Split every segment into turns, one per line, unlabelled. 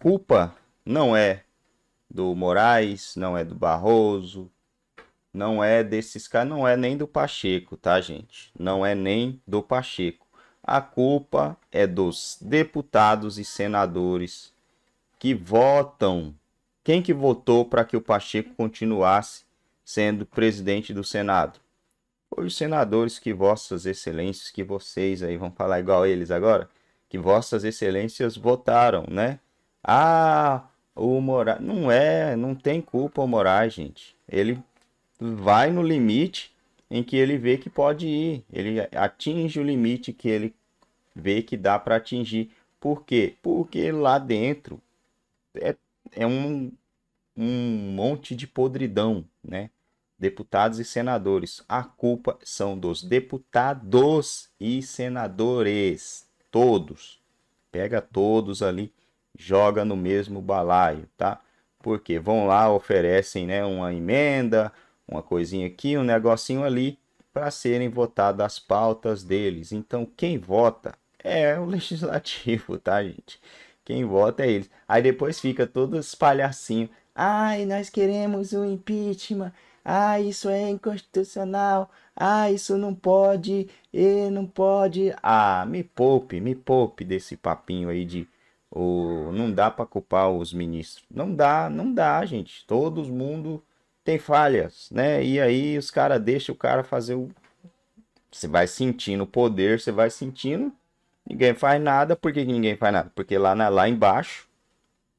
culpa não é do Moraes, não é do Barroso, não é desses caras, não é nem do Pacheco, tá, gente? Não é nem do Pacheco. A culpa é dos deputados e senadores que votam. Quem que votou para que o Pacheco continuasse sendo presidente do Senado? Foi os senadores que vossas excelências, que vocês aí vão falar igual eles agora, que vossas excelências votaram, né? Ah, o Moraes. Não é, não tem culpa o Moraes, gente. Ele vai no limite em que ele vê que pode ir. Ele atinge o limite que ele vê que dá para atingir. Por quê? Porque lá dentro é, é um, um monte de podridão, né? Deputados e senadores. A culpa são dos deputados e senadores. Todos. Pega todos ali joga no mesmo balaio, tá? Porque vão lá, oferecem né, uma emenda, uma coisinha aqui, um negocinho ali, para serem votadas as pautas deles. Então, quem vota é o legislativo, tá, gente? Quem vota é eles. Aí depois fica todo espalhacinho. Ai, nós queremos o um impeachment. Ah, isso é inconstitucional. Ah, isso não pode. E não pode. Ah, me poupe, me poupe desse papinho aí de o, não dá para culpar os ministros. Não dá, não dá, gente. Todo mundo tem falhas, né? E aí os caras deixam o cara fazer o. Você vai sentindo o poder, você vai sentindo. Ninguém faz nada. Por que ninguém faz nada? Porque lá, na, lá embaixo,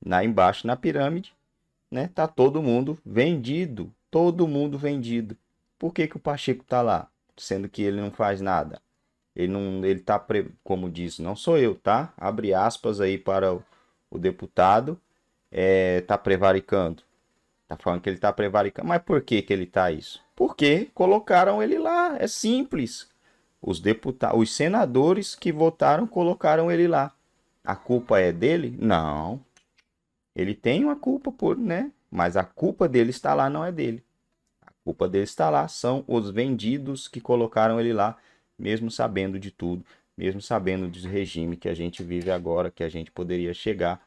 lá embaixo na pirâmide, né? Tá todo mundo vendido. Todo mundo vendido. Por que, que o Pacheco tá lá? Sendo que ele não faz nada. Ele não, ele tá, como diz, não sou eu, tá? Abre aspas aí para o, o deputado, é, tá prevaricando. Tá falando que ele tá prevaricando. Mas por que que ele tá isso? Porque colocaram ele lá, é simples. Os deputados, os senadores que votaram colocaram ele lá. A culpa é dele? Não. Ele tem uma culpa por, né? Mas a culpa dele está lá, não é dele. A culpa dele está lá são os vendidos que colocaram ele lá mesmo sabendo de tudo, mesmo sabendo do regime que a gente vive agora, que a gente poderia chegar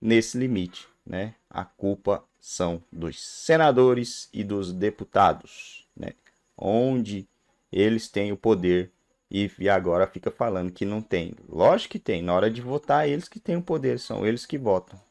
nesse limite, né? A culpa são dos senadores e dos deputados, né? Onde eles têm o poder e, e agora fica falando que não tem. Lógico que tem, na hora de votar eles que têm o poder, são eles que votam,